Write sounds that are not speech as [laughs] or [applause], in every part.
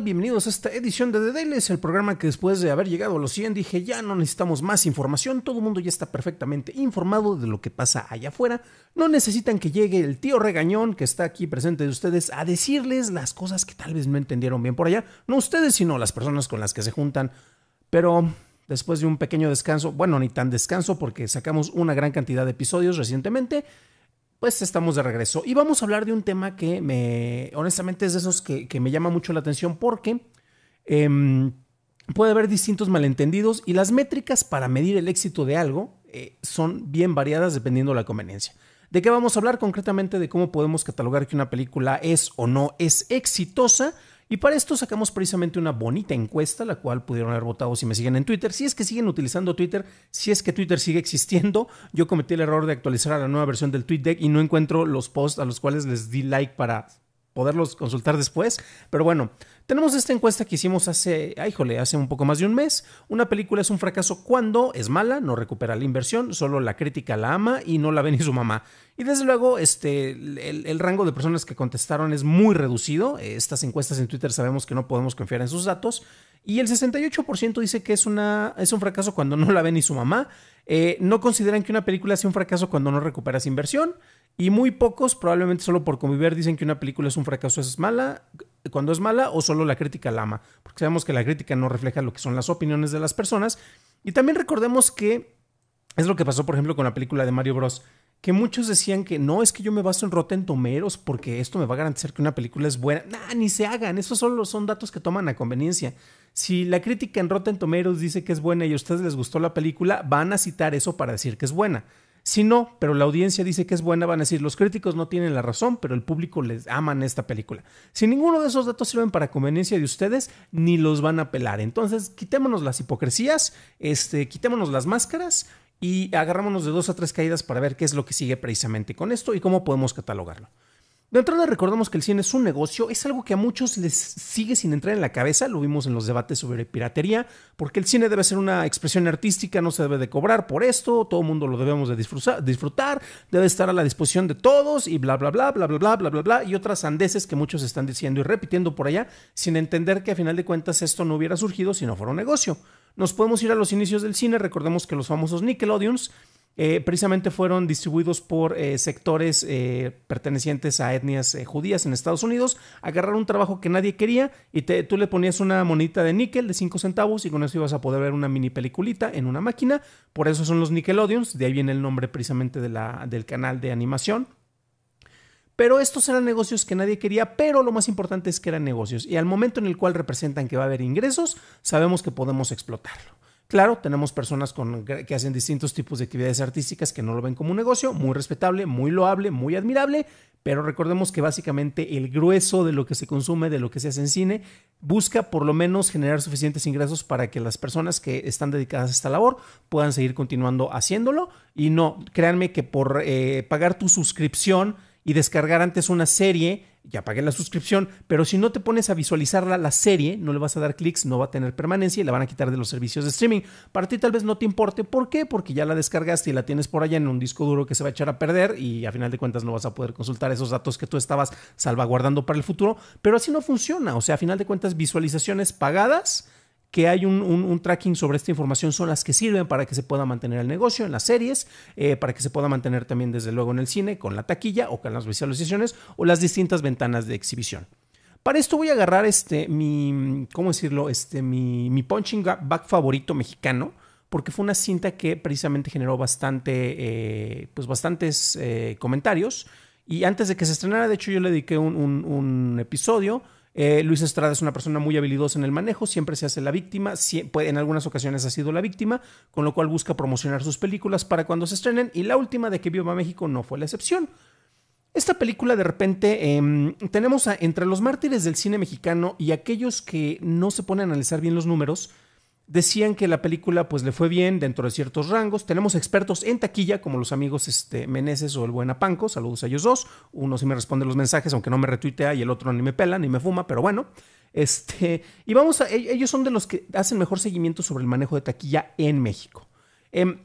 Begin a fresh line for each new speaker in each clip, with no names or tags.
Bienvenidos a esta edición de The Daily, es el programa que después de haber llegado a los 100 dije ya no necesitamos más información, todo el mundo ya está perfectamente informado de lo que pasa allá afuera, no necesitan que llegue el tío regañón que está aquí presente de ustedes a decirles las cosas que tal vez no entendieron bien por allá, no ustedes sino las personas con las que se juntan, pero después de un pequeño descanso, bueno, ni tan descanso porque sacamos una gran cantidad de episodios recientemente, pues estamos de regreso. Y vamos a hablar de un tema que me, honestamente, es de esos que, me llama mucho la atención porque em, puede haber distintos malentendidos y las métricas para medir el éxito de algo eh, son bien variadas dependiendo de la conveniencia. ¿De qué vamos a hablar concretamente? De cómo podemos catalogar que una película es o no es exitosa y para esto sacamos precisamente una bonita encuesta, la cual pudieron haber votado si me siguen en Twitter. Si es que siguen utilizando Twitter, si es que Twitter sigue existiendo, yo cometí el error de actualizar a la nueva versión del TweetDeck y no encuentro los posts a los cuales les di like para poderlos consultar después. Pero bueno, tenemos esta encuesta que hicimos hace, hace un poco más de un mes. Una película es un fracaso cuando es mala, no recupera la inversión, solo la crítica la ama y no la ve ni su mamá. Y desde luego, este, el, rango de personas que contestaron es muy reducido. Estas encuestas en Twitter sabemos que no podemos confiar en sus datos. Y el 68% dice que es, una, es un fracaso cuando no la ve ni su mamá. Eh, no consideran que una película sea un fracaso cuando no recupera su inversión. Y muy pocos, probablemente solo por convivir, dicen que una película es un fracaso, es mala, cuando es mala, o solo la crítica la ama. Porque sabemos que la crítica no refleja lo que son las opiniones de las personas. Y también recordemos que es lo que pasó, por ejemplo, con la película de Mario Bros. Que muchos decían que no, es que yo me baso en Rotten Tomeros porque esto me va a garantizar que una película es buena. Nah, ni se hagan, esos solo son datos que toman a conveniencia. Si la crítica en Rotten Tomeros dice que es buena y a ustedes les gustó la película, van a citar eso para decir que es buena. Si no, pero la audiencia dice que es buena, van a decir, los críticos no tienen la razón, pero el público les aman esta película. Si ninguno de esos datos sirven para conveniencia de ustedes, ni los van a pelar. Entonces, quitémonos las hipocresías, este, quitémonos las máscaras y agarrámonos de dos a tres caídas para ver qué es lo que sigue precisamente con esto y cómo podemos catalogarlo. De entrada recordamos que el cine es un negocio, es algo que a muchos les sigue sin entrar en la cabeza, lo vimos en los debates sobre piratería, porque el cine debe ser una expresión artística, no se debe de cobrar por esto, todo el mundo lo debemos de disfrutar, debe estar a la disposición de todos y bla bla bla bla bla bla bla bla bla y otras andeses que muchos están diciendo y repitiendo por allá sin entender que a final de cuentas esto no hubiera surgido si no fuera un negocio. Nos podemos ir a los inicios del cine, recordemos que los famosos Nickelodeons eh, precisamente fueron distribuidos por eh, sectores eh, pertenecientes a etnias judías en Estados Unidos, agarraron un trabajo que nadie quería y tú le ponías una monita de níquel de 5 centavos y con eso ibas a poder ver una mini peliculita en una máquina, por eso son los Nickelodeons, de ahí viene el nombre precisamente del canal de animación. Pero estos eran negocios que nadie quería, pero lo más importante es que eran negocios y al momento en el cual representan que va a haber ingresos, sabemos que podemos explotarlo. Claro, tenemos personas que hacen distintos tipos de actividades artísticas que no lo ven como un negocio, muy respetable, muy loable, muy admirable, pero recordemos que básicamente el grueso de lo que se consume, de lo que se hace en cine, busca por lo menos generar suficientes ingresos para que las personas que están dedicadas a esta labor puedan seguir continuando haciéndolo. Y no, créanme que por eh, pagar tu suscripción y descargar antes una serie, ya pagué la suscripción, pero si no te pones a visualizarla la serie, no le vas a dar clics, no va a tener permanencia y la van a quitar de los servicios de streaming. Para ti tal vez no te importe, ¿por qué? Porque ya la descargaste y la tienes por allá en un disco duro que se va a echar a perder y a final de cuentas no vas a poder consultar esos datos que tú estabas salvaguardando para el futuro, pero así no funciona, o sea, a final de cuentas visualizaciones pagadas que hay un, tracking sobre esta información son las que sirven para que se pueda mantener el negocio en las series, eh, para que se pueda mantener también desde luego en el cine, con la taquilla o con las visualizaciones o las distintas ventanas de exhibición. Para esto voy a agarrar este, mi, ¿cómo decirlo? Este, mi, punching back favorito mexicano, porque fue una cinta que precisamente generó bastante, eh, pues bastantes eh, comentarios. Y antes de que se estrenara, de hecho, yo le dediqué un episodio eh, Luis Estrada es una persona muy habilidosa en el manejo, siempre se hace la víctima, en algunas ocasiones ha sido la víctima, con lo cual busca promocionar sus películas para cuando se estrenen y la última de que Viva México no fue la excepción. Esta película de repente em, tenemos entre los mártires del cine mexicano y aquellos que no se ponen a analizar bien los números, decían que la película pues le fue bien dentro de ciertos rangos. Tenemos expertos en taquilla como los amigos este, Meneses o el buen Apanco, saludos a ellos dos. Uno sí me responde los mensajes aunque no me retuitea y el otro ni me pela ni me fuma, pero bueno. Este, y vamos a, e-, ellos son de los que hacen mejor seguimiento sobre el manejo de taquilla en México. Em,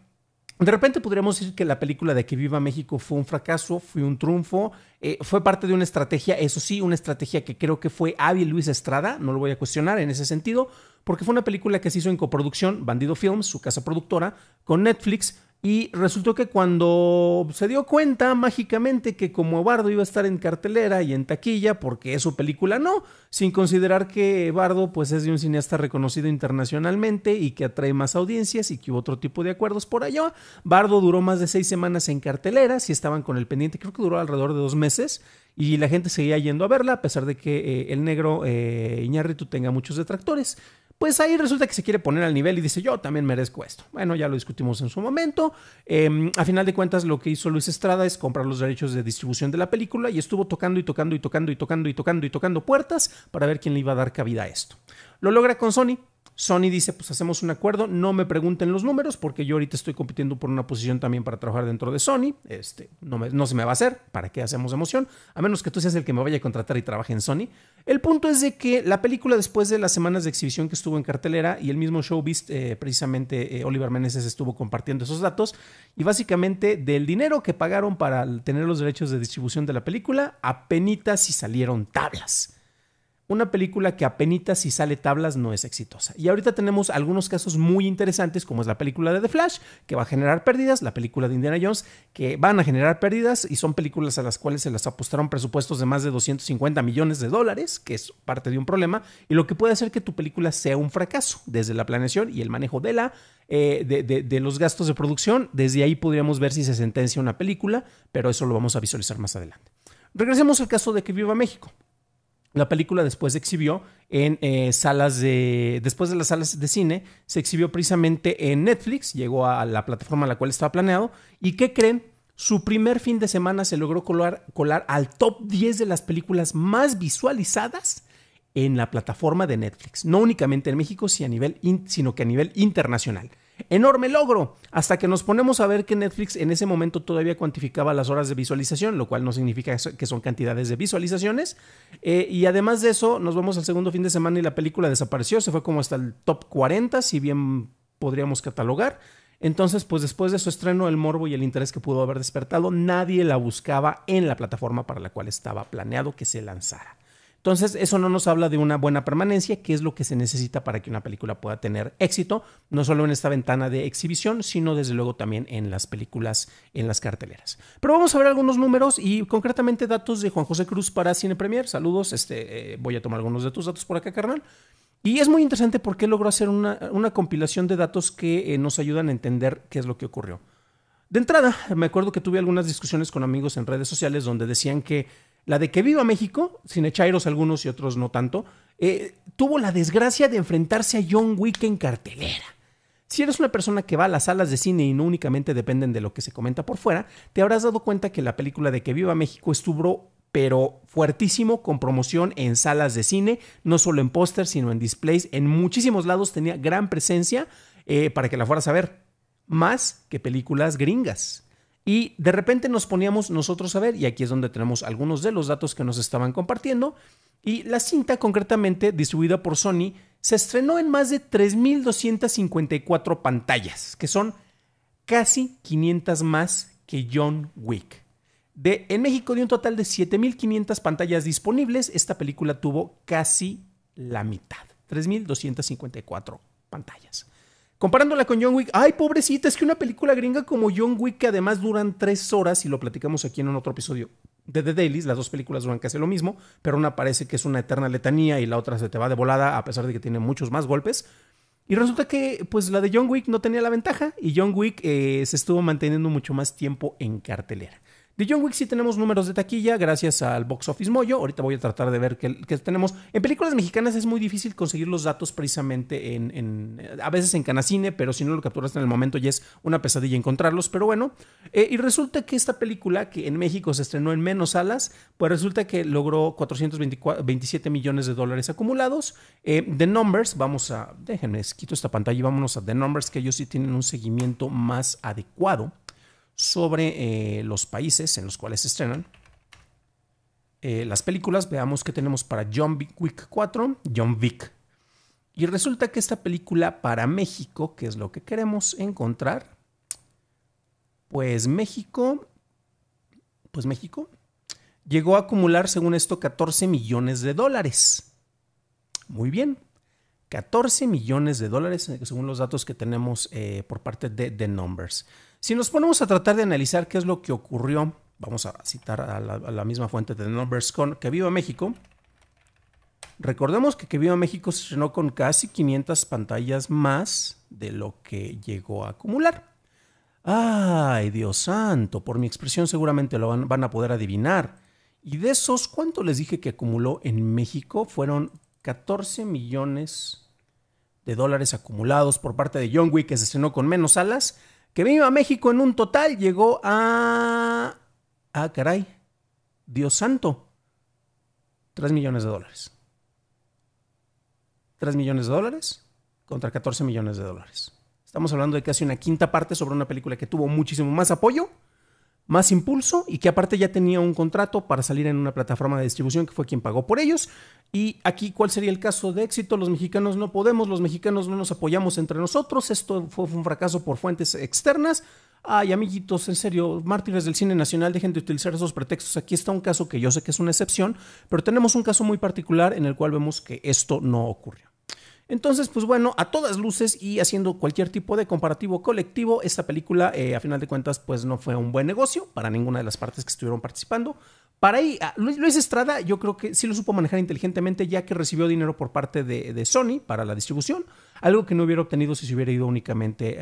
de repente podríamos decir que la película de Que Viva México fue un fracaso, fue un triunfo, eh, fue parte de una estrategia, eso sí, una estrategia que creo que fue hábil Luis Estrada, no lo voy a cuestionar en ese sentido, porque fue una película que se hizo en coproducción, Bandido Films, su casa productora, con Netflix, y resultó que cuando se dio cuenta mágicamente que como Bardo iba a estar en cartelera y en taquilla, porque es su película no, sin considerar que Bardo pues es de un cineasta reconocido internacionalmente y que atrae más audiencias y que hubo otro tipo de acuerdos por allá, Bardo duró más de seis semanas en cartelera, si estaban con el pendiente, creo que duró alrededor de dos meses, y la gente seguía yendo a verla, a pesar de que eh, el negro eh, tenga muchos detractores pues ahí resulta que se quiere poner al nivel y dice, yo también merezco esto. Bueno, ya lo discutimos en su momento. Em, a final de cuentas, lo que hizo Luis Estrada es comprar los derechos de distribución de la película y estuvo tocando y tocando y tocando y tocando y tocando y tocando puertas para ver quién le iba a dar cabida a esto. Lo logra con Sony, Sony dice, pues hacemos un acuerdo, no me pregunten los números porque yo ahorita estoy compitiendo por una posición también para trabajar dentro de Sony, este, no, me, no se me va a hacer, ¿para qué hacemos emoción? A menos que tú seas el que me vaya a contratar y trabaje en Sony. El punto es de que la película después de las semanas de exhibición que estuvo en cartelera y el mismo showbiz, eh, precisamente eh, Oliver Meneses estuvo compartiendo esos datos y básicamente del dinero que pagaron para tener los derechos de distribución de la película, apenas si salieron tablas una película que apenas si sale tablas no es exitosa. Y ahorita tenemos algunos casos muy interesantes, como es la película de The Flash, que va a generar pérdidas, la película de Indiana Jones, que van a generar pérdidas y son películas a las cuales se las apostaron presupuestos de más de 250 millones de dólares, que es parte de un problema, y lo que puede hacer que tu película sea un fracaso, desde la planeación y el manejo de la eh, de, los gastos de producción. Desde ahí podríamos ver si se sentencia una película, pero eso lo vamos a visualizar más adelante. Regresemos al caso de que viva México. La película después se exhibió en eh, salas de. Después de las salas de cine, se exhibió precisamente en Netflix, llegó a la plataforma a la cual estaba planeado. ¿Y qué creen? Su primer fin de semana se logró colar, colar al top 10 de las películas más visualizadas en la plataforma de Netflix. No únicamente en México, sino que a nivel internacional. Enorme logro, hasta que nos ponemos a ver que Netflix en ese momento todavía cuantificaba las horas de visualización, lo cual no significa que son cantidades de visualizaciones. Eh, y además de eso, nos vamos al segundo fin de semana y la película desapareció, se fue como hasta el top 40, si bien podríamos catalogar. Entonces, pues después de su estreno, el morbo y el interés que pudo haber despertado, nadie la buscaba en la plataforma para la cual estaba planeado que se lanzara. Entonces, eso no nos habla de una buena permanencia, que es lo que se necesita para que una película pueda tener éxito, no solo en esta ventana de exhibición, sino desde luego también en las películas, en las carteleras. Pero vamos a ver algunos números y concretamente datos de Juan José Cruz para Cine Premier. Saludos, este, eh, voy a tomar algunos de tus datos por acá, carnal. Y es muy interesante porque logró hacer una, compilación de datos que eh, nos ayudan a entender qué es lo que ocurrió. De entrada, me acuerdo que tuve algunas discusiones con amigos en redes sociales donde decían que la de que viva México, sin cinechairos algunos y otros no tanto, eh, tuvo la desgracia de enfrentarse a John Wick en cartelera. Si eres una persona que va a las salas de cine y no únicamente dependen de lo que se comenta por fuera, te habrás dado cuenta que la película de Que Viva México estuvo pero fuertísimo con promoción en salas de cine, no solo en pósters, sino en displays, en muchísimos lados tenía gran presencia eh, para que la fueras a ver, más que películas gringas. Y de repente nos poníamos nosotros a ver, y aquí es donde tenemos algunos de los datos que nos estaban compartiendo, y la cinta concretamente distribuida por Sony se estrenó en más de 3.254 pantallas, que son casi 500 más que John Wick. De, en México, de un total de 7.500 pantallas disponibles, esta película tuvo casi la mitad, 3.254 pantallas. Comparándola con John Wick, ay pobrecita, es que una película gringa como John Wick que además duran tres horas y lo platicamos aquí en un otro episodio de The Dailys, las dos películas duran casi lo mismo, pero una parece que es una eterna letanía y la otra se te va de volada a pesar de que tiene muchos más golpes. Y resulta que pues la de John Wick no tenía la ventaja y John Wick eh, se estuvo manteniendo mucho más tiempo en cartelera. De John Wick sí tenemos números de taquilla gracias al Box Office Moyo. Ahorita voy a tratar de ver qué, tenemos. En películas mexicanas es muy difícil conseguir los datos precisamente en, a veces en Canacine, pero si no lo capturas en el momento ya es una pesadilla encontrarlos. Pero bueno, eh, y resulta que esta película que en México se estrenó en menos salas, pues resulta que logró 427 millones de dólares acumulados. Eh, The Numbers, vamos a, déjenme, quito esta pantalla y vámonos a The Numbers, que ellos sí tienen un seguimiento más adecuado sobre eh, los países en los cuales se estrenan. Eh, las películas, veamos qué tenemos para John Wick 4, John Wick. Y resulta que esta película para México, que es lo que queremos encontrar, pues México, pues México llegó a acumular, según esto, 14 millones de dólares. Muy bien, 14 millones de dólares, eh, según los datos que tenemos por parte de The Numbers. Si nos ponemos a tratar de analizar qué es lo que ocurrió, vamos a citar a la, misma fuente de Numbers con Que Viva México. Recordemos que Que Viva México se llenó con casi 500 pantallas más de lo que llegó a acumular. ¡Ay, Dios santo! Por mi expresión seguramente lo van, a poder adivinar. Y de esos, ¿cuánto les dije que acumuló en México? Fueron 14 millones de dólares acumulados por parte de John Wick, que se estrenó con menos alas que a México en un total llegó a... Ah, caray. Dios santo. 3 millones de dólares. 3 millones de dólares contra 14 millones de dólares. Estamos hablando de casi una quinta parte sobre una película que tuvo muchísimo más apoyo más impulso y que aparte ya tenía un contrato para salir en una plataforma de distribución que fue quien pagó por ellos. Y aquí, ¿cuál sería el caso de éxito? Los mexicanos no podemos, los mexicanos no nos apoyamos entre nosotros, esto fue un fracaso por fuentes externas. Ay, amiguitos, en serio, mártires del cine nacional, dejen de utilizar esos pretextos. Aquí está un caso que yo sé que es una excepción, pero tenemos un caso muy particular en el cual vemos que esto no ocurrió. Entonces, pues bueno, a todas luces y haciendo cualquier tipo de comparativo colectivo, esta película, eh, a final de cuentas, pues no fue un buen negocio para ninguna de las partes que estuvieron participando. Para ahí, ah, Luis, Estrada yo creo que sí lo supo manejar inteligentemente ya que recibió dinero por parte de, Sony para la distribución, algo que no hubiera obtenido si se hubiera ido únicamente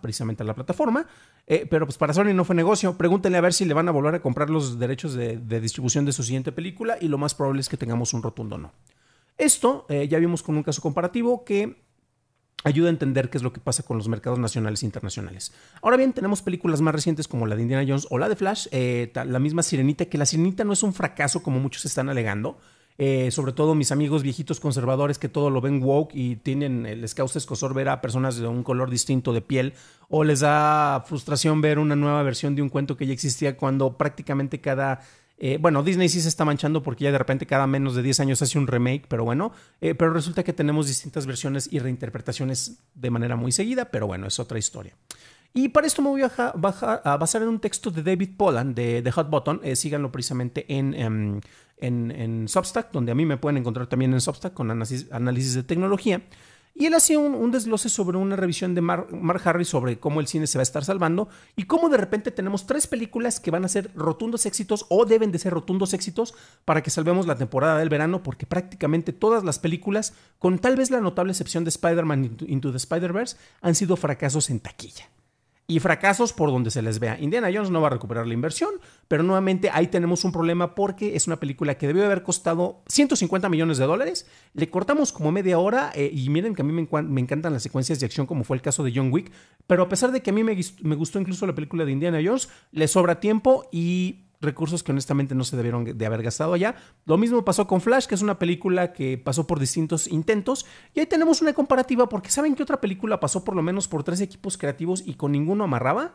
precisamente a la plataforma. Eh, pero pues para Sony no fue negocio. Pregúntenle a ver si le van a volver a comprar los derechos de, de distribución de su siguiente película y lo más probable es que tengamos un rotundo no. Esto eh, ya vimos con un caso comparativo que ayuda a entender qué es lo que pasa con los mercados nacionales e internacionales. Ahora bien, tenemos películas más recientes como la de Indiana Jones o la de Flash, eh, la misma Sirenita, que la Sirenita no es un fracaso como muchos están alegando. Eh, sobre todo mis amigos viejitos conservadores que todo lo ven woke y tienen, les causa escosor ver a personas de un color distinto de piel o les da frustración ver una nueva versión de un cuento que ya existía cuando prácticamente cada eh, bueno, Disney sí se está manchando porque ya de repente cada menos de 10 años hace un remake, pero bueno, eh, pero resulta que tenemos distintas versiones y reinterpretaciones de manera muy seguida, pero bueno, es otra historia. Y para esto me voy a, basar en un texto de David Pollan de, The Hot Button. Eh, síganlo precisamente en, em, en, en, Substack, donde a mí me pueden encontrar también en Substack con análisis de tecnología. Y él hacía un, un, desglose sobre una revisión de Mark, Mark Harris sobre cómo el cine se va a estar salvando y cómo de repente tenemos tres películas que van a ser rotundos éxitos o deben de ser rotundos éxitos para que salvemos la temporada del verano, porque prácticamente todas las películas, con tal vez la notable excepción de Spider-Man Into the Spider-Verse, han sido fracasos en taquilla y fracasos por donde se les vea. Indiana Jones no va a recuperar la inversión, pero nuevamente ahí tenemos un problema porque es una película que debió haber costado 150 millones de dólares. Le cortamos como media hora eh, y miren que a mí me, encantan las secuencias de acción como fue el caso de John Wick, pero a pesar de que a mí me gustó incluso la película de Indiana Jones, le sobra tiempo y recursos que honestamente no se debieron de haber gastado allá. Lo mismo pasó con Flash, que es una película que pasó por distintos intentos. Y ahí tenemos una comparativa porque ¿saben qué otra película pasó por lo menos por tres equipos creativos y con ninguno amarraba?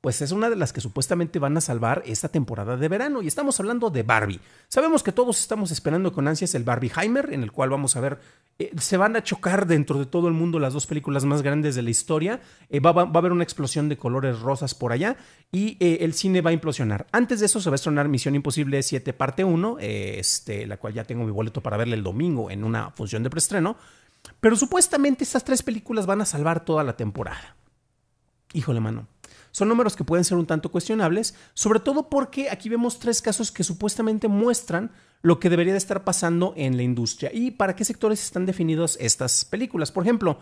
pues es una de las que supuestamente van a salvar esta temporada de verano. Y estamos hablando de Barbie. Sabemos que todos estamos esperando con ansias el Barbieheimer, en el cual vamos a ver, eh, se van a chocar dentro de todo el mundo las dos películas más grandes de la historia. Eh, va, a haber una explosión de colores rosas por allá y eh, el cine va a implosionar. Antes de eso se va a estrenar Misión Imposible 7 parte 1, este, la cual ya tengo mi boleto para verla el domingo en una función de preestreno. Pero supuestamente estas tres películas van a salvar toda la temporada. Híjole, mano son números que pueden ser un tanto cuestionables, sobre todo porque aquí vemos tres casos que supuestamente muestran lo que debería de estar pasando en la industria y para qué sectores están definidas estas películas. Por ejemplo,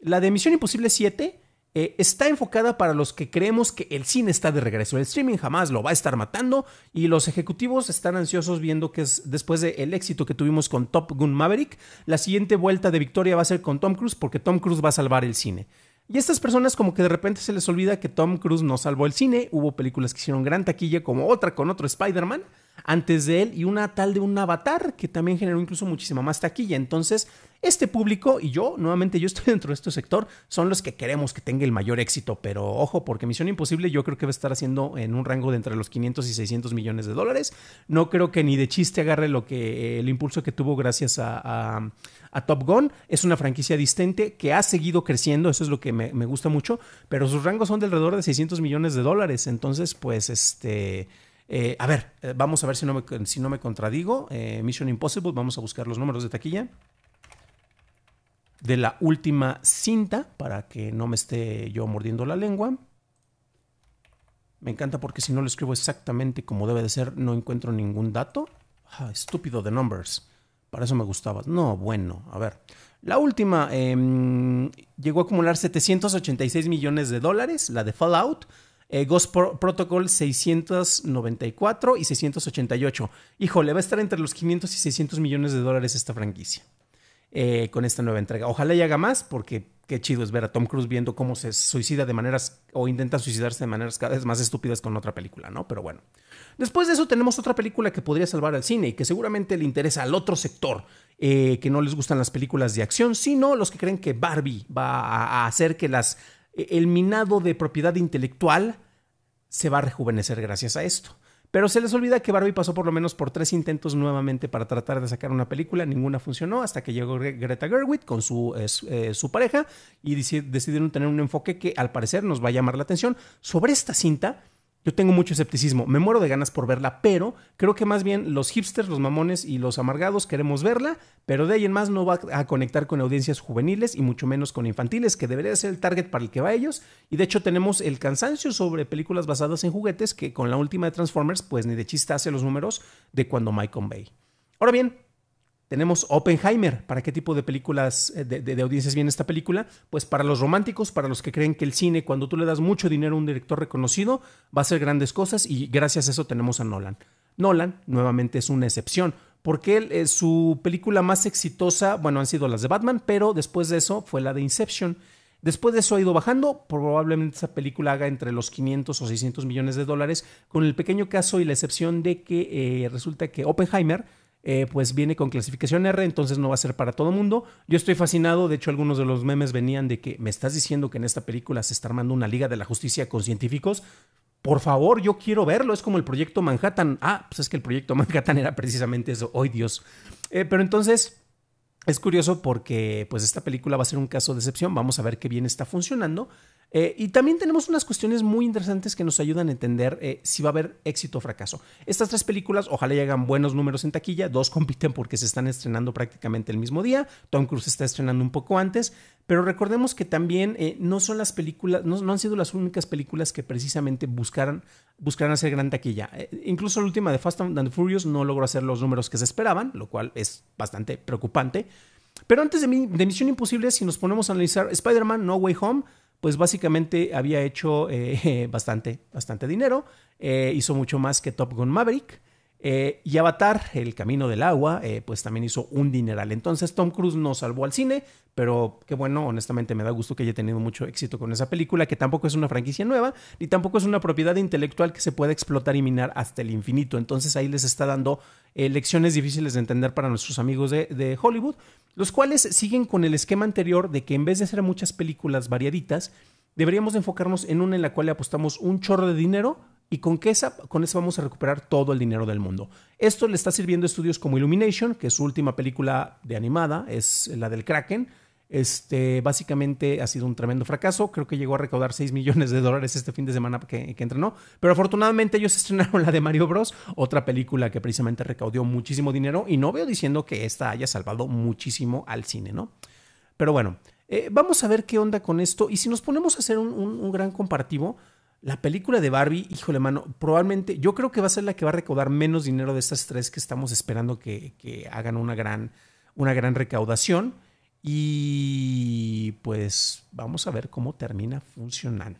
la de Misión Imposible 7 eh, está enfocada para los que creemos que el cine está de regreso. El streaming jamás lo va a estar matando y los ejecutivos están ansiosos viendo que es, después del éxito que tuvimos con Top Gun Maverick, la siguiente vuelta de victoria va a ser con Tom Cruise porque Tom Cruise va a salvar el cine. Y estas personas como que de repente se les olvida que Tom Cruise no salvó el cine, hubo películas que hicieron gran taquilla como otra con otro Spider-Man, antes de él y una tal de un avatar que también generó incluso muchísima más taquilla. Entonces, este público y yo, nuevamente yo estoy [laughs] dentro de este sector, son los que queremos que tenga el mayor éxito, pero ojo, porque Misión Imposible yo creo que va a estar haciendo en un rango de entre los 500 y 600 millones de dólares. No creo que ni de chiste agarre lo que eh, el impulso que tuvo gracias a, Top Gun. Es una franquicia distante que ha seguido creciendo, eso es lo que me, me gusta mucho, pero sus rangos son de alrededor de 600 millones de dólares, entonces pues este eh, a ver, eh, vamos a ver si no me, contradigo. Eh, Mission Impossible, vamos a buscar los números de taquilla de la última cinta para que no me esté yo mordiendo la lengua. Me encanta porque si no lo escribo exactamente como debe de ser, no encuentro ningún dato. Ah, estúpido de numbers. Para eso me gustaba. No, bueno, a ver. La última em, llegó a acumular 786 millones de dólares, la de Fallout. Eh, Ghost Protocol 694 y 688. Híjole, va a estar entre los 500 y 600 millones de dólares esta franquicia eh, con esta nueva entrega. Ojalá y haga más porque qué chido es ver a Tom Cruise viendo cómo se suicida de maneras o intenta suicidarse de maneras cada vez más estúpidas con otra película, ¿no? Pero bueno. Después de eso tenemos otra película que podría salvar al cine y que seguramente le interesa al otro sector eh, que no les gustan las películas de acción, sino los que creen que Barbie va a hacer que las e-, el minado de propiedad intelectual se va a rejuvenecer gracias a esto. Pero se les olvida que Barbie pasó por lo menos por tres intentos nuevamente para tratar de sacar una película, ninguna funcionó hasta que llegó Greta Gerwig con su, eh, su pareja y decidieron tener un enfoque que al parecer nos va a llamar la atención sobre esta cinta yo tengo mucho escepticismo, me muero de ganas por verla, pero creo que más bien los hipsters, los mamones y los amargados queremos verla, pero de ahí en más no va a conectar con audiencias juveniles y mucho menos con infantiles, que debería ser el target para el que va ellos. Y de hecho tenemos el cansancio sobre películas basadas en juguetes, que con la última de Transformers, pues ni de chiste hace los números de cuando Mike Bay. Ahora bien, tenemos Oppenheimer. ¿Para qué tipo de películas, eh, de, audiencias viene esta película? Pues para los románticos, para los que creen que el cine, cuando tú le das mucho dinero a un director reconocido, va a hacer grandes cosas y gracias a eso tenemos a Nolan. Nolan, nuevamente, es una excepción. Porque eh, su película más exitosa, bueno, han sido las de Batman, pero después de eso fue la de Inception. Después de eso ha ido bajando, probablemente esa película haga entre los 500 o 600 millones de dólares, con el pequeño caso y la excepción de que eh, resulta que Oppenheimer eh, pues viene con clasificación R, entonces no va a ser para todo mundo. Yo estoy fascinado, de hecho algunos de los memes venían de que me estás diciendo que en esta película se está armando una liga de la justicia con científicos. Por favor, yo quiero verlo, es como el proyecto Manhattan. Ah, pues es que el proyecto [laughs] Manhattan era precisamente eso, hoy Dios. Eh, pero entonces... Es curioso porque pues esta película va a ser un caso de excepción, vamos a ver qué bien está funcionando, eh, y también tenemos unas cuestiones muy interesantes que nos ayudan a entender eh, si va a haber éxito o fracaso. Estas tres películas, ojalá llegan buenos números en taquilla. Dos compiten porque se están estrenando prácticamente el mismo día. Tom Cruise está estrenando un poco antes. Pero recordemos que también eh, no son las películas, no, han sido las únicas películas que precisamente buscaran, hacer gran taquilla. incluso la última de Fast and Furious no logró hacer los números que se esperaban, lo cual es bastante preocupante. Pero antes de, de Misión Imposible, si nos ponemos a analizar Spider-Man No Way Home, pues básicamente había hecho eh, [laughs] bastante, bastante dinero, eh, hizo mucho más que Top Gun Maverick eh, y Avatar, El Camino del Agua, eh, pues también hizo un dineral. Entonces Tom Cruise nos salvó al cine, pero qué bueno, honestamente me da gusto que haya tenido mucho éxito con esa película, que tampoco es una franquicia nueva, ni tampoco es una propiedad intelectual que se pueda explotar y minar hasta el infinito. Entonces ahí les está dando eh, lecciones difíciles de entender para nuestros amigos de, Hollywood, los cuales siguen con el esquema anterior de que en vez de hacer muchas películas variaditas, deberíamos enfocarnos en una en la cual le apostamos un chorro de dinero y con, que esa, con eso vamos a recuperar todo el dinero del mundo. Esto le está sirviendo a estudios como Illumination, que su última película de animada es la del Kraken. Este, básicamente ha sido un tremendo fracaso. Creo que llegó a recaudar 6 millones de dólares este fin de semana que, entrenó. Pero afortunadamente ellos [laughs] estrenaron la de Mario Bros, otra película que precisamente recaudó muchísimo dinero. Y no veo diciendo que esta haya salvado muchísimo al cine, ¿no? Pero bueno, eh, vamos a ver qué onda con esto. Y si nos ponemos a hacer un, un gran comparativo, la película de Barbie, híjole, mano, probablemente yo creo que va a ser la que va a recaudar menos dinero de estas tres que estamos esperando que, que hagan una gran, una gran recaudación. Y pues vamos a ver cómo termina funcionando.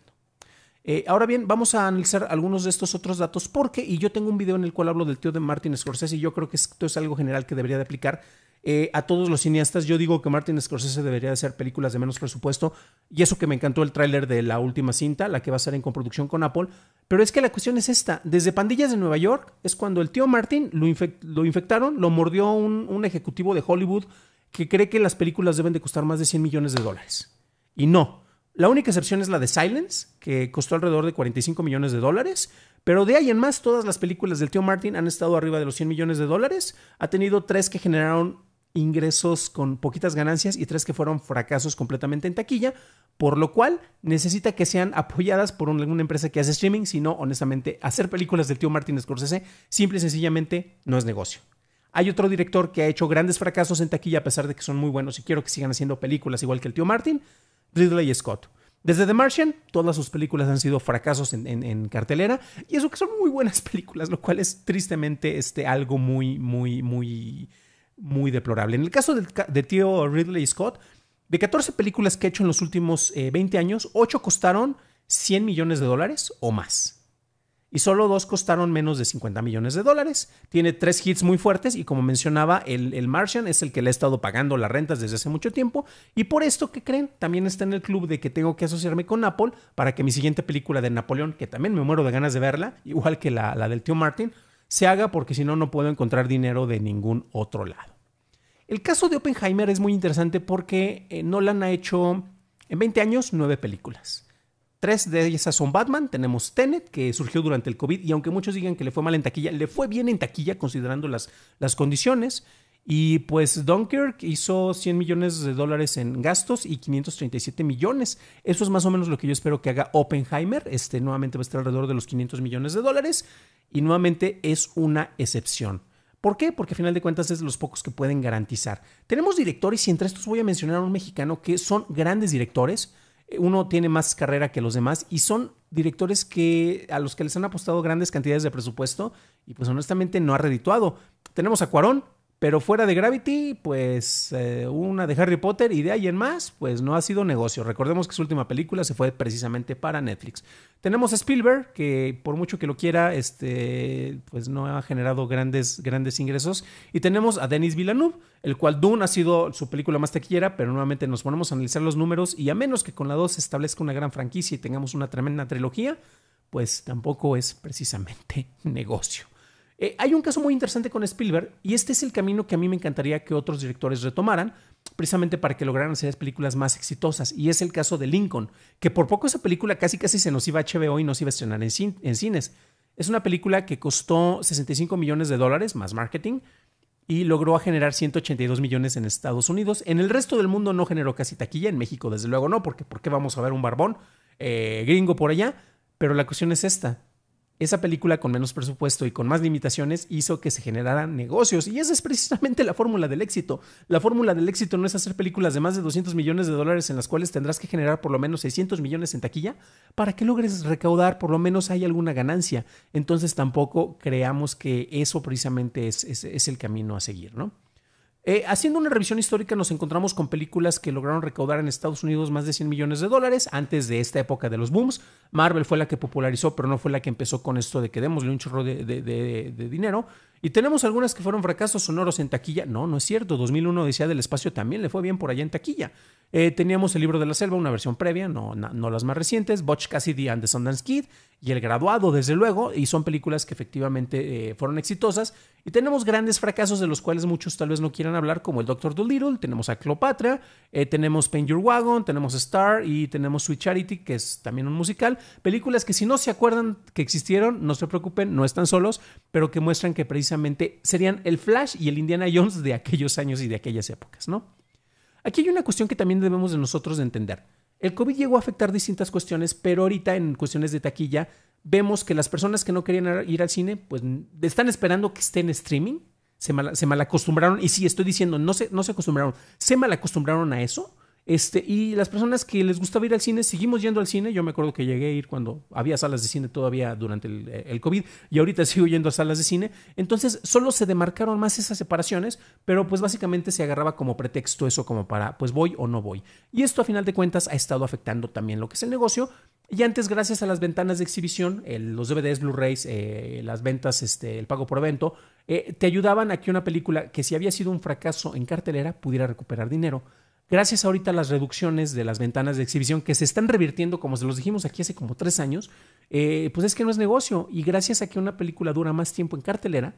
Eh, ahora bien, vamos a analizar algunos de estos otros datos porque, y yo tengo un video en el cual hablo del tío de Martin Scorsese y yo creo que esto es algo general que debería de aplicar eh, a todos los cineastas. Yo digo que Martin Scorsese debería de hacer películas de menos presupuesto y eso que me encantó el tráiler de la última cinta, la que va a ser en coproducción con Apple. Pero es que la cuestión es esta, desde Pandillas de Nueva York es cuando el tío Martin lo, infectaron, lo mordió un, un ejecutivo de Hollywood que cree que las películas deben de costar más de 100 millones de dólares. Y no, la única excepción es la de Silence, que costó alrededor de 45 millones de dólares, pero de ahí en más todas las películas del tío Martin han estado arriba de los 100 millones de dólares. Ha tenido tres que generaron ingresos con poquitas ganancias y tres que fueron fracasos completamente en taquilla, por lo cual necesita que sean apoyadas por alguna empresa que hace streaming, si no, honestamente, hacer películas del tío Martin Scorsese simple y sencillamente no es negocio. Hay otro director que ha hecho grandes fracasos en taquilla a pesar de que son muy buenos y quiero que sigan haciendo películas igual que el tío Martin, Ridley Scott. Desde The Martian, todas sus películas han sido fracasos en, cartelera, y eso que son muy buenas [laughs] películas, lo cual es tristemente este, algo muy, muy, muy, muy deplorable. En el caso de, tío Ridley Scott, de 14 películas que ha he hecho en los últimos 20 eh, años, 8 costaron 100 millones de dólares o más y solo dos costaron menos de 50 millones de dólares. Tiene tres hits muy fuertes y como mencionaba, el, Martian es el que le ha estado pagando las rentas desde hace mucho tiempo y por esto ¿qué creen, también está en el club de que tengo que asociarme con Apple para que mi siguiente película de Napoleón, que también me muero de ganas de verla, igual que la, la del tío Martin, se haga porque si no, no puedo encontrar dinero de ningún otro lado. El caso de Oppenheimer es muy interesante porque eh, Nolan ha hecho en 20 años nueve películas. Tres de ellas son Batman, tenemos Tenet, que surgió durante el COVID, y aunque muchos digan que le fue mal en taquilla, le fue bien en taquilla considerando las, las condiciones. Y pues Dunkirk hizo 100 millones de dólares en gastos y 537 millones. Eso es más o menos lo que yo espero que haga Oppenheimer. Este nuevamente va a estar alrededor de los 500 millones de dólares. Y nuevamente es una excepción. ¿Por qué? Porque a final de cuentas es de los pocos que pueden garantizar. Tenemos directores y entre estos voy a mencionar a un mexicano que son grandes directores uno tiene más carrera que los demás y son directores que a los que les han apostado grandes cantidades de presupuesto y pues honestamente no ha redituado. Tenemos a Cuarón, pero fuera de Gravity, pues eh, una de Harry Potter y de alguien más, pues no ha sido negocio. Recordemos que su última película se fue precisamente para Netflix. Tenemos a Spielberg, que por mucho que lo quiera, este, pues no ha generado grandes, grandes ingresos. Y tenemos a Denis Villeneuve, el cual Dune ha sido su película más taquillera, pero nuevamente nos ponemos a analizar los números y a menos que con la 2 se establezca una gran franquicia y tengamos una tremenda trilogía, pues tampoco es precisamente [laughs] negocio. Eh, hay un caso muy interesante con Spielberg y este es el camino que a mí me encantaría que otros directores retomaran, precisamente para que lograran hacer películas más exitosas. Y es el caso de Lincoln, que por poco esa película casi casi se nos iba a HBO y nos iba a estrenar en, cines. Es una película que costó 65 millones de dólares más marketing y logró generar 182 millones en Estados Unidos. En el resto del mundo no generó casi taquilla, en México desde luego no, porque ¿por qué vamos a ver un barbón eh, gringo por allá? Pero la cuestión es esta. Esa película con menos presupuesto y con más limitaciones hizo que se generaran negocios y esa es precisamente la fórmula del éxito. La fórmula del éxito no es hacer películas de más de 200 millones de dólares en las cuales tendrás que generar por lo menos 600 millones en taquilla para que logres recaudar por lo menos hay alguna ganancia. Entonces tampoco creamos que eso precisamente es, es el camino a seguir, ¿no? Eh, haciendo una revisión histórica nos encontramos con películas que lograron recaudar en Estados Unidos más de 100 millones de dólares antes de esta época de los booms. Marvel fue la que popularizó, pero no fue la que empezó con esto de que démosle un chorro de dinero. Y tenemos algunas que fueron fracasos sonoros en taquilla. No, no es cierto. 2001 decía del Espacio también le fue bien por allá en taquilla. Eh, teníamos El Libro de la Selva, una versión previa, no, no, las más recientes. Butch Cassidy and the Sundance Kid y El Graduado, desde luego. Y son películas que efectivamente eh, fueron exitosas. Y tenemos grandes fracasos de los cuales muchos tal vez no quieran hablar, como El Doctor Dolittle. Tenemos a Cleopatra, eh, tenemos Paint Your Wagon, tenemos Star y tenemos Sweet Charity, que es también un musical. Películas que si no se acuerdan que existieron, no se preocupen, no están solos, pero que muestran que precisamente serían el Flash y el Indiana Jones de aquellos años y de aquellas épocas, ¿no? Aquí hay una cuestión que también debemos de nosotros de entender. El COVID llegó a afectar distintas cuestiones, pero ahorita en cuestiones de taquilla vemos que las personas que no querían ir al cine, pues están esperando que esté en streaming, se, mal, acostumbraron malacostumbraron, y sí, estoy diciendo, no se, no se acostumbraron, se malacostumbraron a eso, este, y las personas que les gustaba ir al cine, seguimos yendo al cine. Yo me acuerdo que llegué a ir cuando había salas de cine todavía durante el, eh, COVID y ahorita [laughs] sigo yendo a salas de cine. Entonces, solo se demarcaron más esas separaciones, pero pues básicamente se agarraba como pretexto eso como para, pues voy o no voy. Y esto a final de cuentas ha estado afectando también lo que es el negocio. Y antes, gracias a las ventanas de exhibición, los DVDs, Blu-rays, eh, las ventas, este, el pago por evento, eh, te ayudaban a que una película que si había sido un fracaso en cartelera pudiera recuperar dinero gracias ahorita a las reducciones de las ventanas de exhibición que se están revirtiendo, como se los dijimos aquí hace como tres años, eh, pues es que no es negocio. Y gracias a que una película dura más tiempo en cartelera,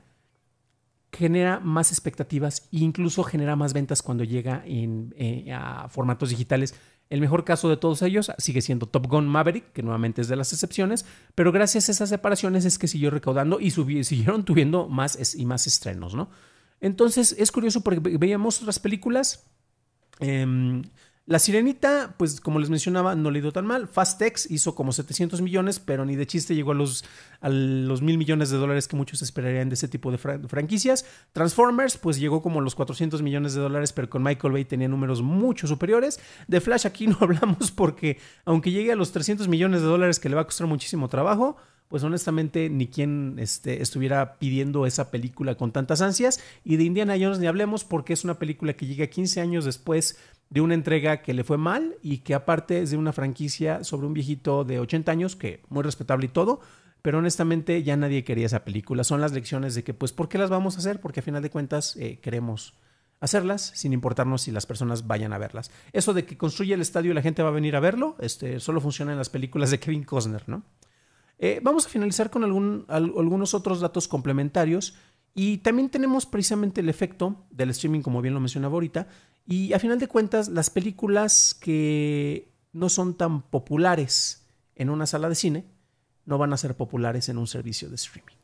genera más expectativas e incluso genera más ventas cuando llega en, eh, a formatos digitales. El mejor caso de todos ellos sigue siendo Top Gun Maverick, que nuevamente es de las excepciones, pero gracias a esas separaciones es que siguió recaudando y siguieron tuviendo más y más estrenos, ¿no? Entonces es curioso porque veíamos otras películas Em, la Sirenita, pues como les mencionaba, no le dio tan mal. Fastex hizo como 700 millones, pero ni de chiste llegó a los, a los mil millones de dólares que muchos esperarían de ese tipo de, franquicias. Transformers, pues llegó como los 400 millones de dólares, pero con Michael Bay tenía números mucho superiores. De Flash aquí [laughs] no hablamos porque, aunque llegue a los 300 millones de dólares, que le va a costar muchísimo trabajo, pues honestamente ni quien este, estuviera pidiendo esa película con tantas ansias. Y de Indiana Jones ni hablemos porque es una película que llega 15 años después de una entrega que le fue mal y que aparte es de una franquicia sobre un viejito de 80 años que muy respetable y todo, pero honestamente ya nadie quería esa película. Son las lecciones de que pues ¿por qué las vamos a hacer? Porque a final de cuentas eh, queremos hacerlas sin importarnos si las personas vayan a verlas. Eso de que construye el estadio y la gente va a venir a verlo, este, solo funciona en las películas de Kevin Costner, ¿no? Eh, vamos a finalizar con algunos otros datos complementarios y también tenemos precisamente el efecto del streaming, como bien lo mencionaba ahorita, y a final de cuentas las películas que no son tan populares en una sala de cine no van a ser populares en un servicio de streaming.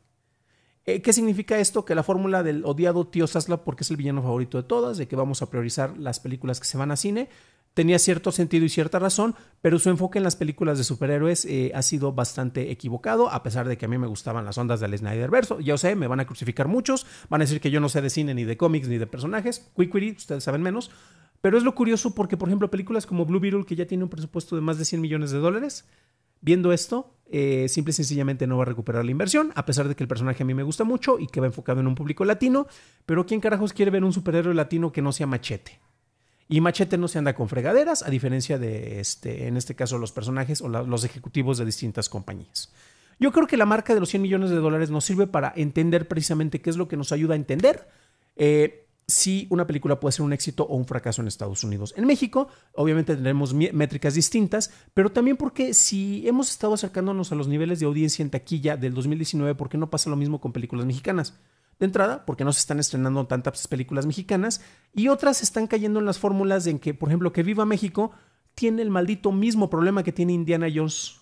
Eh, ¿Qué significa esto? Que la fórmula del odiado tío Sasla, porque es el villano favorito de todas, de que vamos a priorizar las películas que se van a cine, tenía cierto sentido y cierta razón, pero su enfoque en las películas de superhéroes eh, ha sido bastante equivocado, a pesar de que a mí me gustaban las ondas del Verso. Ya sé, me van a crucificar muchos, van a decir que yo no sé de cine, ni de cómics, ni de personajes. query, ustedes saben menos. Pero es lo curioso porque, por ejemplo, películas como Blue Beetle, que ya tiene un presupuesto de más de 100 millones de dólares, viendo esto, eh, simple y sencillamente no va a recuperar la inversión, a pesar de que el personaje a mí me gusta mucho y que va enfocado en un público latino. Pero ¿quién carajos quiere ver un superhéroe latino que no sea machete? Y Machete no se anda con fregaderas, a diferencia de, este, en este caso, los personajes o los ejecutivos de distintas compañías. Yo creo que la marca de los 100 millones de dólares nos sirve para entender precisamente qué es lo que nos ayuda a entender. Eh, si una película puede ser un éxito o un fracaso en Estados Unidos. En México, obviamente tenemos métricas distintas, pero también porque si hemos estado acercándonos a los niveles de audiencia en taquilla del 2019, ¿por qué no pasa lo mismo con películas mexicanas? de entrada, porque no se están estrenando tantas películas mexicanas, y otras están cayendo en las fórmulas en que, por ejemplo, que Viva México tiene el maldito mismo problema que tiene Indiana Jones.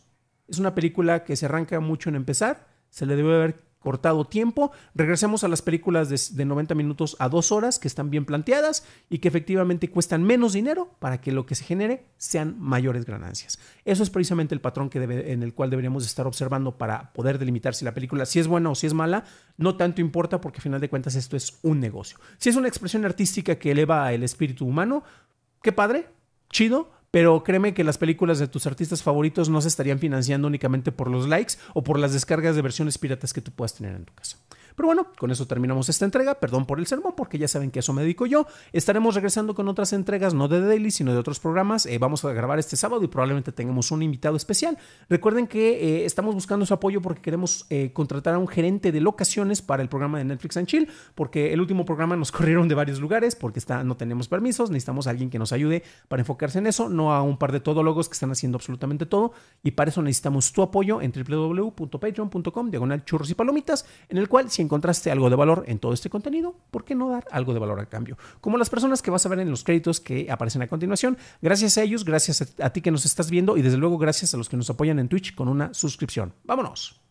Es una película que se arranca mucho en empezar, se le debe haber cortado tiempo. Regresemos a las películas de, 90 minutos a 2 horas que están bien planteadas y que efectivamente cuestan menos dinero para que lo que se genere sean mayores ganancias. Eso es precisamente el patrón que en el cual deberíamos estar observando para poder delimitar si la película si es buena o si es mala. No tanto importa porque al final de cuentas esto es un negocio. Si es una expresión artística que eleva el espíritu humano, qué padre, chido pero créeme que las películas de tus artistas favoritos no se estarían financiando únicamente por los likes o por las descargas de versiones piratas que tú puedas tener en tu casa. Pero bueno, con eso terminamos esta entrega. Perdón por el sermón, porque ya saben que eso me dedico yo. Estaremos regresando con otras entregas, no de Daily, sino de otros programas. Eh, vamos a grabar este sábado y probablemente tengamos un invitado especial. Recuerden que eh, estamos buscando su apoyo porque queremos eh, contratar a un gerente de locaciones para el programa de Netflix and Chill, porque el último programa nos [laughs] corrieron de varios lugares porque está, no tenemos permisos, necesitamos a alguien que nos ayude para enfocarse en eso, no a un par de todólogos que están haciendo absolutamente todo. Y para eso necesitamos tu apoyo en www.patreon.com, diagonal churros y palomitas, en el cual si encontraste algo de valor en todo este contenido, ¿por qué no dar algo de valor a cambio? Como las personas que vas a ver en los créditos que aparecen a continuación. Gracias a ellos, gracias a ti que nos estás viendo y desde luego gracias a los que nos apoyan en Twitch con una suscripción. Vámonos.